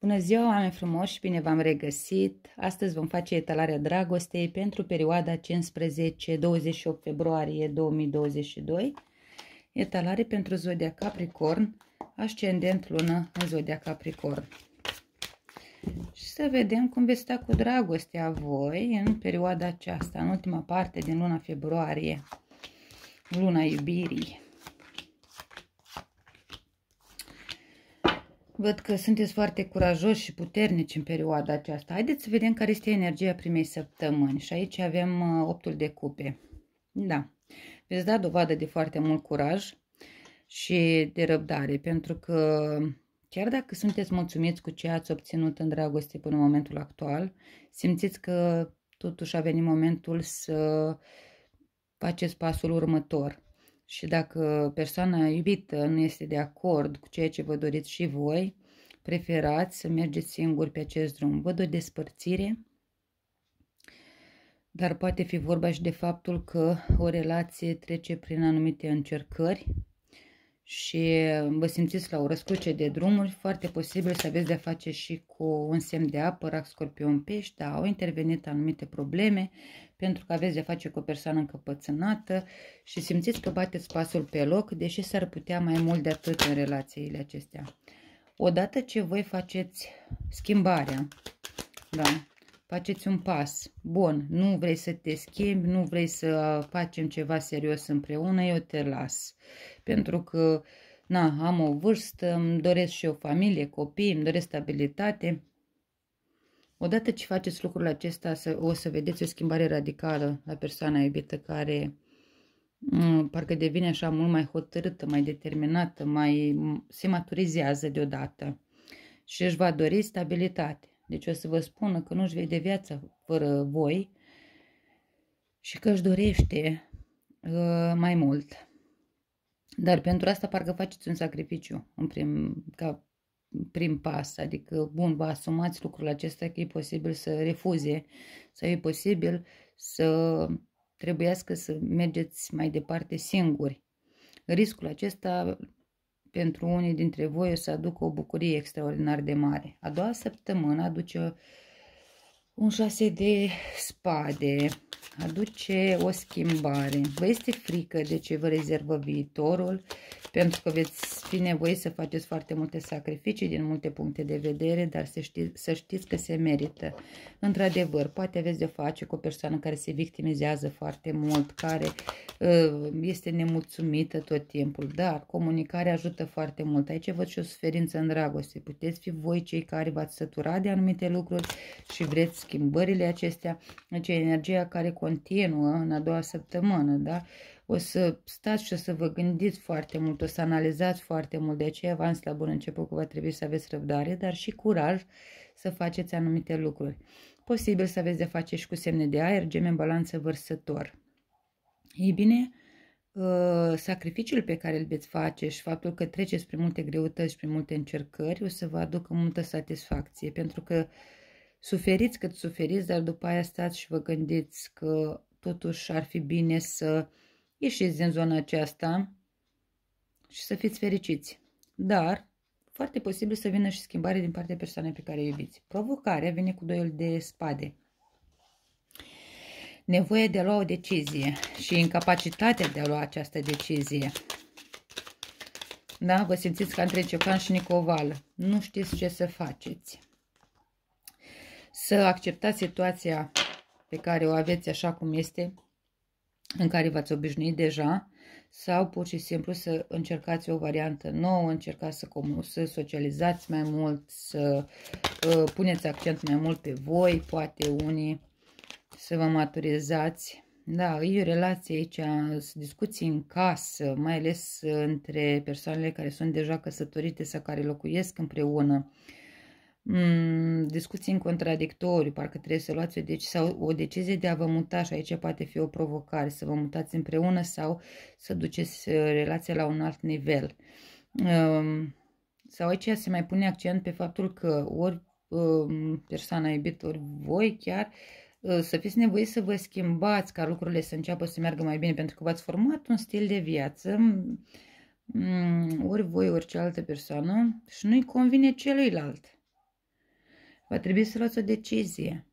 Bună ziua, oameni frumoși, bine v-am regăsit! Astăzi vom face etalarea dragostei pentru perioada 15-28 februarie 2022. Etalare pentru Zodia Capricorn, ascendent lună în Zodia Capricorn. Și să vedem cum veți sta cu dragostea voi în perioada aceasta, în ultima parte din luna februarie, luna iubirii. Văd că sunteți foarte curajoși și puternici în perioada aceasta. Haideți să vedem care este energia primei săptămâni. Și aici avem uh, optul de cupe. Da, veți da dovadă de foarte mult curaj și de răbdare, pentru că chiar dacă sunteți mulțumiți cu ce ați obținut în dragoste până în momentul actual, simțiți că totuși a venit momentul să faceți pasul următor și dacă persoana iubită nu este de acord cu ceea ce vă doriți și voi, preferați să mergeți singuri pe acest drum. Văd o despărțire, dar poate fi vorba și de faptul că o relație trece prin anumite încercări și uh, vă simțiți la o răscruce de drumuri, foarte posibil să aveți de-a face și cu un semn de apă, rac, scorpion, pești, dar au intervenit anumite probleme pentru că aveți de-a face cu o persoană încăpățânată și simțiți că bateți pasul pe loc, deși s-ar putea mai mult de atât în relațiile acestea. Odată ce voi faceți schimbarea, da, faceți un pas. Bun, nu vrei să te schimbi, nu vrei să facem ceva serios împreună, eu te las. Pentru că, na, am o vârstă, îmi doresc și o familie, copii, îmi doresc stabilitate. Odată ce faceți lucrul acesta, o să vedeți o schimbare radicală la persoana iubită care mm, parcă devine așa mult mai hotărâtă, mai determinată, mai se maturizează deodată și își va dori stabilitate. Deci o să vă spună că nu-și vede viața fără voi și că își dorește uh, mai mult. Dar pentru asta parcă faceți un sacrificiu în prim, ca prim pas, adică, bun, vă asumați lucrul acesta că e posibil să refuze sau e posibil să trebuiască să mergeți mai departe singuri. Riscul acesta pentru unii dintre voi o să aducă o bucurie extraordinar de mare. A doua săptămână aduce un șase de spade aduce o schimbare. Vă este frică de ce vă rezervă viitorul, pentru că veți fi nevoie să faceți foarte multe sacrificii din multe puncte de vedere, dar să știți, să știți că se merită. Într-adevăr, poate aveți de face cu o persoană care se victimizează foarte mult, care uh, este nemulțumită tot timpul, dar comunicarea ajută foarte mult. Aici văd și o suferință în dragoste. Puteți fi voi cei care v-ați săturat de anumite lucruri și vreți schimbările acestea, deci energia care continuă în a doua săptămână, da? O să stați și o să vă gândiți foarte mult, o să analizați foarte mult, de aceea v-am la bun început că va trebui să aveți răbdare, dar și curaj să faceți anumite lucruri. Posibil să aveți de face și cu semne de aer, gemen, balanță, vărsător. Ei bine, ă, sacrificiul pe care îl veți face și faptul că treceți prin multe greutăți, prin multe încercări, o să vă aducă multă satisfacție, pentru că suferiți cât suferiți, dar după aia stați și vă gândiți că totuși ar fi bine să ieșiți din zona aceasta și să fiți fericiți. Dar foarte posibil să vină și schimbare din partea persoanei pe care o iubiți. Provocarea vine cu doiul de spade. Nevoie de a lua o decizie și incapacitatea de a lua această decizie. Da? Vă simțiți ca între Ciocan și Nicoval. Nu știți ce să faceți să acceptați situația pe care o aveți așa cum este, în care v-ați obișnuit deja, sau pur și simplu să încercați o variantă nouă, încercați să, să socializați mai mult, să uh, puneți accent mai mult pe voi, poate unii să vă maturizați. Da, e o relație aici, discuții în casă, mai ales între persoanele care sunt deja căsătorite sau care locuiesc împreună. Uh, Mm, discuții în contradictoriu, parcă trebuie să luați o, deci, sau o decizie de a vă muta și aici poate fi o provocare, să vă mutați împreună sau să duceți uh, relația la un alt nivel. Um, sau aici se mai pune accent pe faptul că ori um, persoana iubită, ori voi chiar, uh, să fiți nevoiți să vă schimbați ca lucrurile să înceapă să meargă mai bine, pentru că v-ați format un stil de viață, mm, mm, ori voi, ori cealaltă persoană, și nu-i convine celuilalt va trebui să luați o decizie.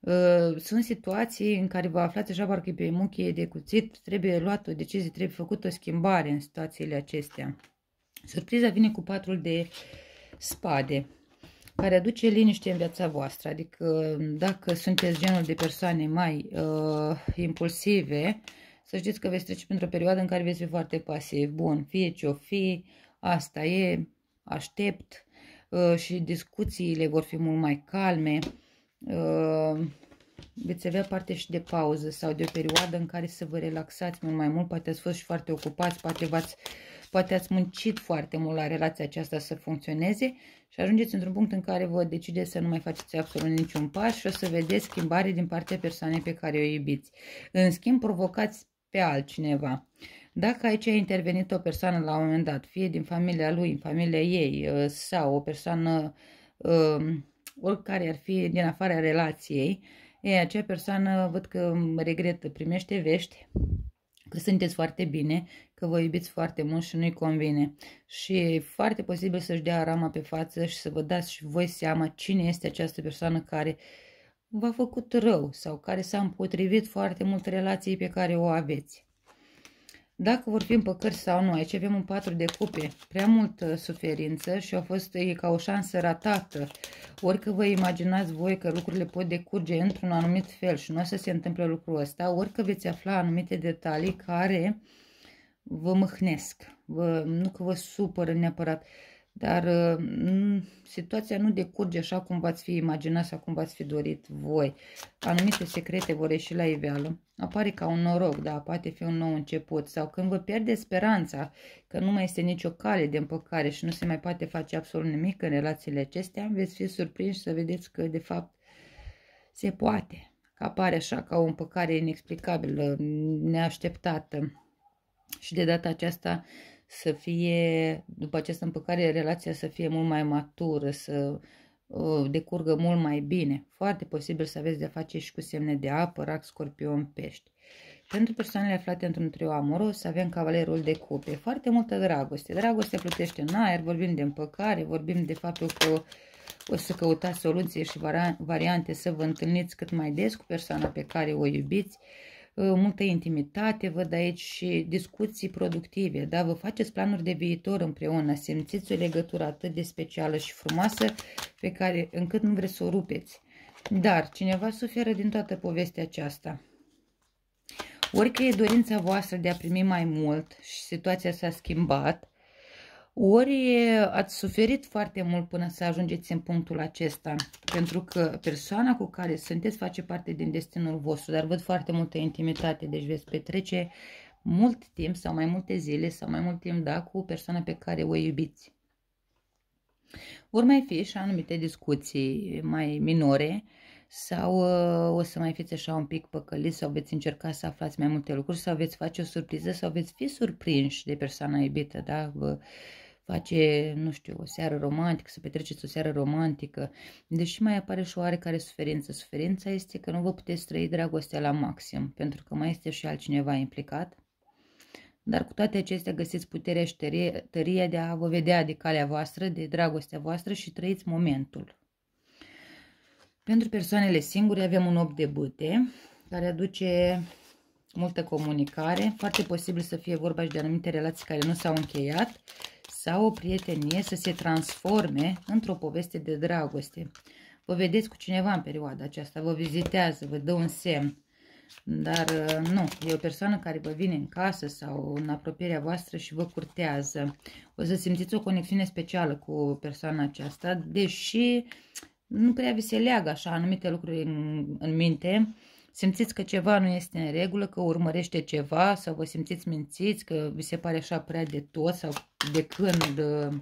Uh, sunt situații în care vă aflați deja parcă pe muchie de cuțit, trebuie luat o decizie, trebuie făcut o schimbare în situațiile acestea. Surpriza vine cu patrul de spade, care aduce liniște în viața voastră. Adică uh, dacă sunteți genul de persoane mai uh, impulsive, să știți că veți trece printr-o perioadă în care veți fi foarte pasiv. Bun, fie ce o fi, asta e, aștept, Uh, și discuțiile vor fi mult mai calme. Uh, veți avea parte și de pauză sau de o perioadă în care să vă relaxați mult mai mult. Poate ați fost și foarte ocupați, poate, ați poate ați muncit foarte mult la relația aceasta să funcționeze și ajungeți într-un punct în care vă decideți să nu mai faceți absolut niciun pas și o să vedeți schimbare din partea persoanei pe care o iubiți. În schimb, provocați pe altcineva. Uh, dacă aici a intervenit o persoană la un moment dat, fie din familia lui, în familia ei, uh, sau o persoană um, oricare ar fi din afara relației, e, acea persoană văd că regretă, primește vești că sunteți foarte bine, că vă iubiți foarte mult și nu-i convine. Și e foarte posibil să-și dea rama pe față și să vă dați și voi seama cine este această persoană care v-a făcut rău sau care s-a împotrivit foarte mult relației pe care o aveți. Dacă vorbim pe cărți sau nu, aici avem un patru de cupe, prea multă suferință și a fost e ca o șansă ratată. Orică vă imaginați voi că lucrurile pot decurge într-un anumit fel și nu o să se întâmple lucrul ăsta, orică veți afla anumite detalii care vă mâhnesc, vă, nu că vă supără neapărat, dar mm, situația nu decurge așa cum v-ați fi imaginat sau cum v-ați fi dorit voi. Anumite secrete vor ieși la iveală. Apare ca un noroc, da, poate fi un nou început. Sau când vă pierde speranța că nu mai este nicio cale de împăcare și nu se mai poate face absolut nimic în relațiile acestea, veți fi surprinși să vedeți că, de fapt, se poate. Că apare așa ca o împăcare inexplicabilă, neașteptată. Și de data aceasta să fie, după această împăcare, relația să fie mult mai matură, să decurgă mult mai bine. Foarte posibil să aveți de face și cu semne de apă, rac, scorpion, pești. Pentru persoanele aflate într-un trio amoros, avem cavalerul de cupe. Foarte multă dragoste. Dragoste plutește în aer, vorbim de împăcare, vorbim de faptul că o să căutați soluții și variante să vă întâlniți cât mai des cu persoana pe care o iubiți. Uh, Ă, multă intimitate, văd aici și discuții productive, da? Vă faceți planuri de viitor împreună, simțiți o legătură atât de specială și frumoasă pe care încât nu vreți să o rupeți. Dar cineva suferă din toată povestea aceasta. Orică e dorința voastră de a primi mai mult și situația s-a schimbat, ori ați suferit foarte mult până să ajungeți în punctul acesta, pentru că persoana cu care sunteți face parte din destinul vostru, dar văd foarte multă intimitate, deci veți petrece mult timp sau mai multe zile sau mai mult timp, da, cu persoana pe care o iubiți. Vor mai fi și anumite discuții mai minore, uh, sau uh, o să mai fiți așa un pic păcăliți sau veți încerca să aflați mai multe lucruri sau veți face o surpriză sau veți fi surprinși de persoana iubită, da? Vă face, nu știu, o seară romantică, să petreceți o seară romantică, deși mai apare și oarecare suferință. Suferința este că nu vă puteți trăi dragostea la maxim, pentru că mai este și altcineva implicat. Dar cu toate acestea găsiți puterea și tărie, tăria de a vă vedea de calea voastră, de dragostea voastră și trăiți momentul. Pentru persoanele singure avem un 8 de bâte care aduce multă comunicare. Foarte posibil să fie vorba și de anumite relații care nu s-au încheiat sau o prietenie să se transforme într-o poveste de dragoste. Vă vedeți cu cineva în perioada aceasta, vă vizitează, vă dă un semn. Dar uh, nu, e o persoană care vă vine în casă sau în apropierea voastră și vă curtează. O să simțiți o conexiune specială cu persoana aceasta, deși nu prea vi se leagă așa anumite lucruri în, în minte, simțiți că ceva nu este în regulă, că urmărește ceva sau vă simțiți mințiți, că vi se pare așa prea de tot sau de când uh,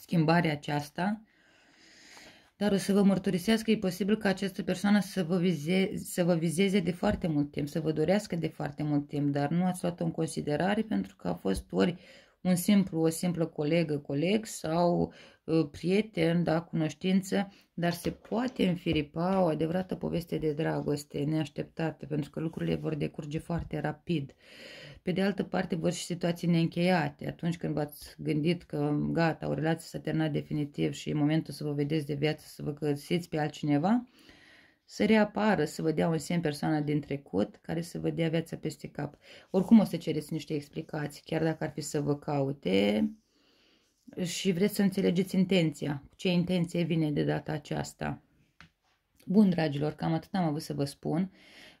schimbarea aceasta. Dar o să vă mărturisesc că e posibil ca această persoană să vă, vize, să vă vizeze de foarte mult timp, să vă dorească de foarte mult timp, dar nu ați luat-o în considerare pentru că a fost ori uh, un simplu, o simplă colegă, coleg sau uh, prieten, da, cunoștință, dar se poate înfiripa o adevărată poveste de dragoste neașteptată, pentru că lucrurile vor decurge foarte rapid. Pe de altă parte, vor și situații neîncheiate. Atunci când v-ați gândit că gata, o relație s-a terminat definitiv și e momentul să vă vedeți de viață, să vă găsiți pe altcineva, uh, să reapară, să vă dea un semn persoana din trecut, care să vă dea viața peste cap. Oricum o să cereți niște explicații, chiar dacă ar fi să vă caute și vreți să înțelegeți intenția, ce intenție vine de data aceasta. Bun, dragilor, cam atât am avut să vă spun.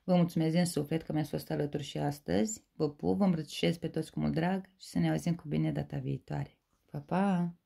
Vă mulțumesc din suflet că mi-ați fost alături și astăzi. Vă pup, vă îmbrățișez pe toți cu mult drag și să ne auzim cu bine data viitoare. Pa, pa!